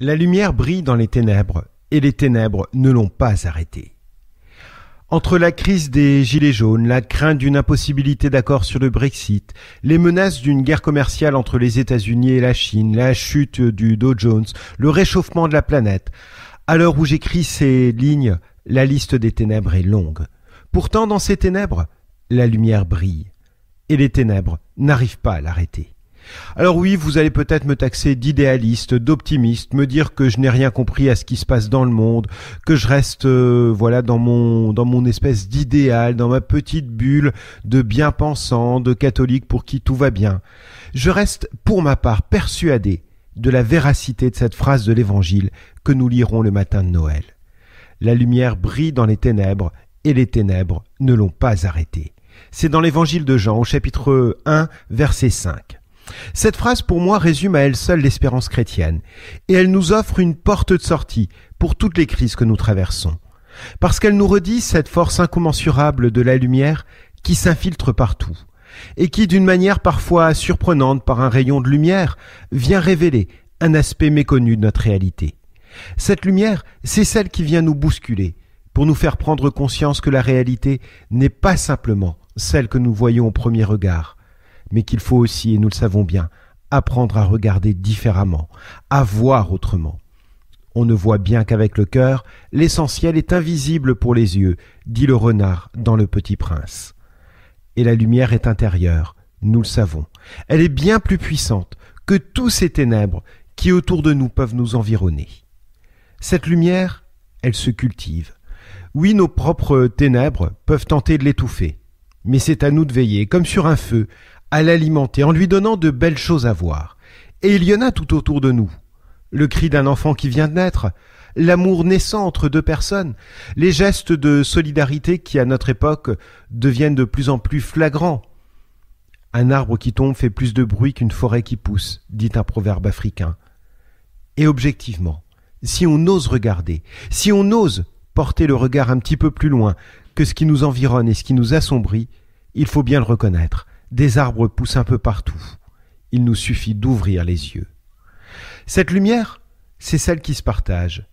La lumière brille dans les ténèbres, et les ténèbres ne l'ont pas arrêtée. Entre la crise des Gilets jaunes, la crainte d'une impossibilité d'accord sur le Brexit, les menaces d'une guerre commerciale entre les États-Unis et la Chine, la chute du Dow Jones, le réchauffement de la planète, à l'heure où j'écris ces lignes, la liste des ténèbres est longue. Pourtant, dans ces ténèbres, la lumière brille, et les ténèbres n'arrivent pas à l'arrêter. Alors oui, vous allez peut-être me taxer d'idéaliste, d'optimiste, me dire que je n'ai rien compris à ce qui se passe dans le monde, que je reste euh, voilà dans mon dans mon espèce d'idéal, dans ma petite bulle de bien-pensant, de catholique pour qui tout va bien. Je reste pour ma part persuadé de la véracité de cette phrase de l'évangile que nous lirons le matin de Noël. La lumière brille dans les ténèbres et les ténèbres ne l'ont pas arrêtée. C'est dans l'évangile de Jean au chapitre 1 verset 5. Cette phrase pour moi résume à elle seule l'espérance chrétienne, et elle nous offre une porte de sortie pour toutes les crises que nous traversons, parce qu'elle nous redit cette force incommensurable de la lumière qui s'infiltre partout, et qui d'une manière parfois surprenante par un rayon de lumière vient révéler un aspect méconnu de notre réalité. Cette lumière, c'est celle qui vient nous bousculer, pour nous faire prendre conscience que la réalité n'est pas simplement celle que nous voyons au premier regard, mais qu'il faut aussi, et nous le savons bien, apprendre à regarder différemment, à voir autrement. On ne voit bien qu'avec le cœur, l'essentiel est invisible pour les yeux, dit le renard dans Le Petit Prince. Et la lumière est intérieure, nous le savons. Elle est bien plus puissante que tous ces ténèbres qui autour de nous peuvent nous environner. Cette lumière, elle se cultive. Oui, nos propres ténèbres peuvent tenter de l'étouffer, mais c'est à nous de veiller, comme sur un feu, à l'alimenter en lui donnant de belles choses à voir. Et il y en a tout autour de nous. Le cri d'un enfant qui vient de naître, l'amour naissant entre deux personnes, les gestes de solidarité qui à notre époque deviennent de plus en plus flagrants. Un arbre qui tombe fait plus de bruit qu'une forêt qui pousse, dit un proverbe africain. Et objectivement, si on ose regarder, si on ose porter le regard un petit peu plus loin que ce qui nous environne et ce qui nous assombrit, il faut bien le reconnaître. Des arbres poussent un peu partout. Il nous suffit d'ouvrir les yeux. Cette lumière, c'est celle qui se partage.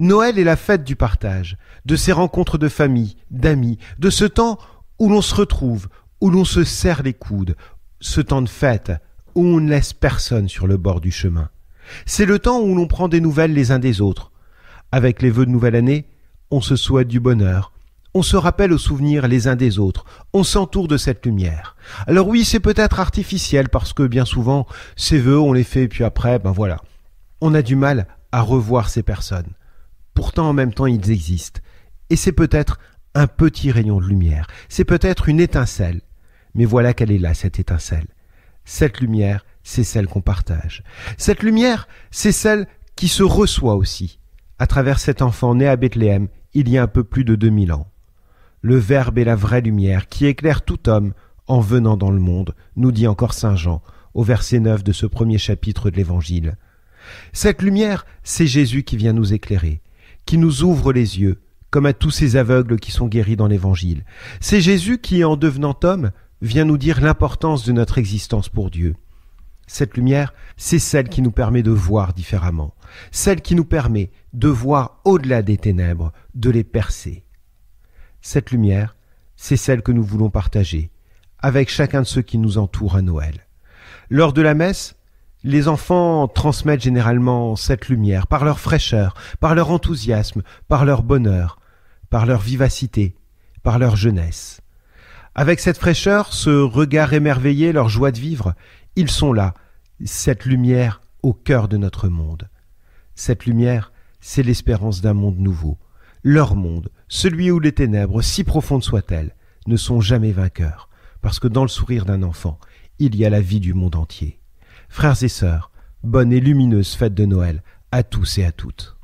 Noël est la fête du partage, de ces rencontres de famille, d'amis, de ce temps où l'on se retrouve, où l'on se serre les coudes, ce temps de fête où on ne laisse personne sur le bord du chemin. C'est le temps où l'on prend des nouvelles les uns des autres. Avec les vœux de nouvelle année, on se souhaite du bonheur, on se rappelle aux souvenirs les uns des autres, on s'entoure de cette lumière. Alors oui, c'est peut-être artificiel parce que bien souvent, ces vœux, on les fait et puis après, ben voilà. On a du mal à revoir ces personnes. Pourtant, en même temps, ils existent. Et c'est peut-être un petit rayon de lumière, c'est peut-être une étincelle. Mais voilà qu'elle est là, cette étincelle. Cette lumière, c'est celle qu'on partage. Cette lumière, c'est celle qui se reçoit aussi, à travers cet enfant né à Bethléem il y a un peu plus de 2000 ans. Le Verbe est la vraie lumière qui éclaire tout homme en venant dans le monde, nous dit encore Saint Jean au verset 9 de ce premier chapitre de l'Évangile. Cette lumière, c'est Jésus qui vient nous éclairer, qui nous ouvre les yeux, comme à tous ces aveugles qui sont guéris dans l'Évangile. C'est Jésus qui, en devenant homme, vient nous dire l'importance de notre existence pour Dieu. Cette lumière, c'est celle qui nous permet de voir différemment, celle qui nous permet de voir au-delà des ténèbres, de les percer. Cette lumière, c'est celle que nous voulons partager avec chacun de ceux qui nous entourent à Noël. Lors de la messe, les enfants transmettent généralement cette lumière par leur fraîcheur, par leur enthousiasme, par leur bonheur, par leur vivacité, par leur jeunesse. Avec cette fraîcheur, ce regard émerveillé, leur joie de vivre, ils sont là, cette lumière au cœur de notre monde. Cette lumière, c'est l'espérance d'un monde nouveau, leur monde, celui où les ténèbres, si profondes soient-elles, ne sont jamais vainqueurs, parce que dans le sourire d'un enfant, il y a la vie du monde entier. Frères et sœurs, bonne et lumineuse fête de Noël à tous et à toutes.